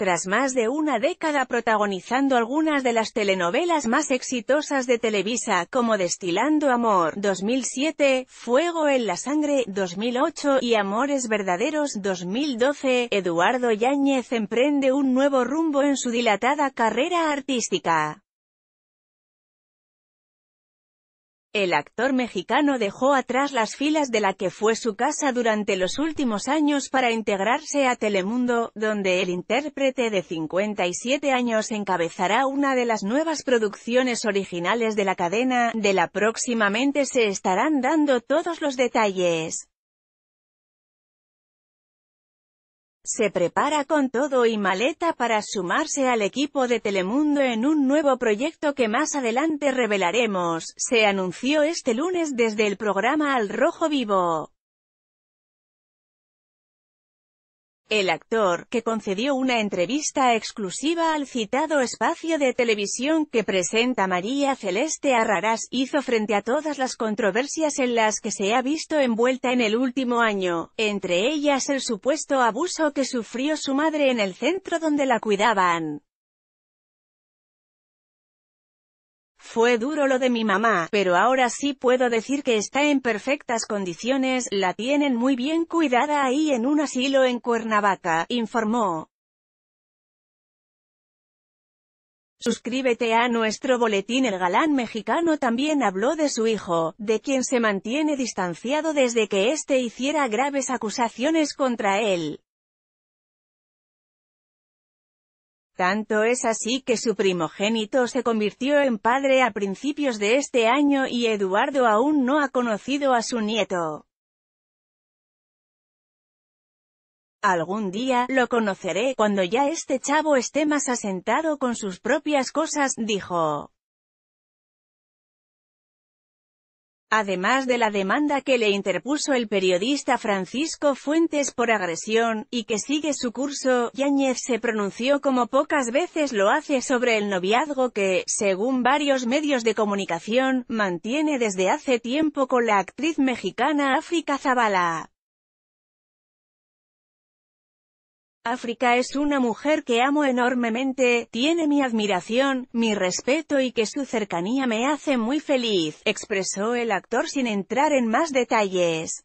Tras más de una década protagonizando algunas de las telenovelas más exitosas de Televisa, como Destilando Amor, 2007, Fuego en la Sangre, 2008 y Amores Verdaderos, 2012, Eduardo Yáñez emprende un nuevo rumbo en su dilatada carrera artística. El actor mexicano dejó atrás las filas de la que fue su casa durante los últimos años para integrarse a Telemundo, donde el intérprete de 57 años encabezará una de las nuevas producciones originales de la cadena, de la próximamente se estarán dando todos los detalles. se prepara con todo y maleta para sumarse al equipo de Telemundo en un nuevo proyecto que más adelante revelaremos, se anunció este lunes desde el programa Al Rojo Vivo. El actor, que concedió una entrevista exclusiva al citado espacio de televisión que presenta María Celeste Arrarás, hizo frente a todas las controversias en las que se ha visto envuelta en el último año, entre ellas el supuesto abuso que sufrió su madre en el centro donde la cuidaban. Fue duro lo de mi mamá, pero ahora sí puedo decir que está en perfectas condiciones, la tienen muy bien cuidada ahí en un asilo en Cuernavaca, informó. Suscríbete a nuestro boletín El galán mexicano también habló de su hijo, de quien se mantiene distanciado desde que éste hiciera graves acusaciones contra él. Tanto es así que su primogénito se convirtió en padre a principios de este año y Eduardo aún no ha conocido a su nieto. Algún día, lo conoceré, cuando ya este chavo esté más asentado con sus propias cosas, dijo. además de la demanda que le interpuso el periodista Francisco Fuentes por agresión, y que sigue su curso, Yáñez se pronunció como pocas veces lo hace sobre el noviazgo que, según varios medios de comunicación, mantiene desde hace tiempo con la actriz mexicana África Zabala. África es una mujer que amo enormemente, tiene mi admiración, mi respeto y que su cercanía me hace muy feliz, expresó el actor sin entrar en más detalles.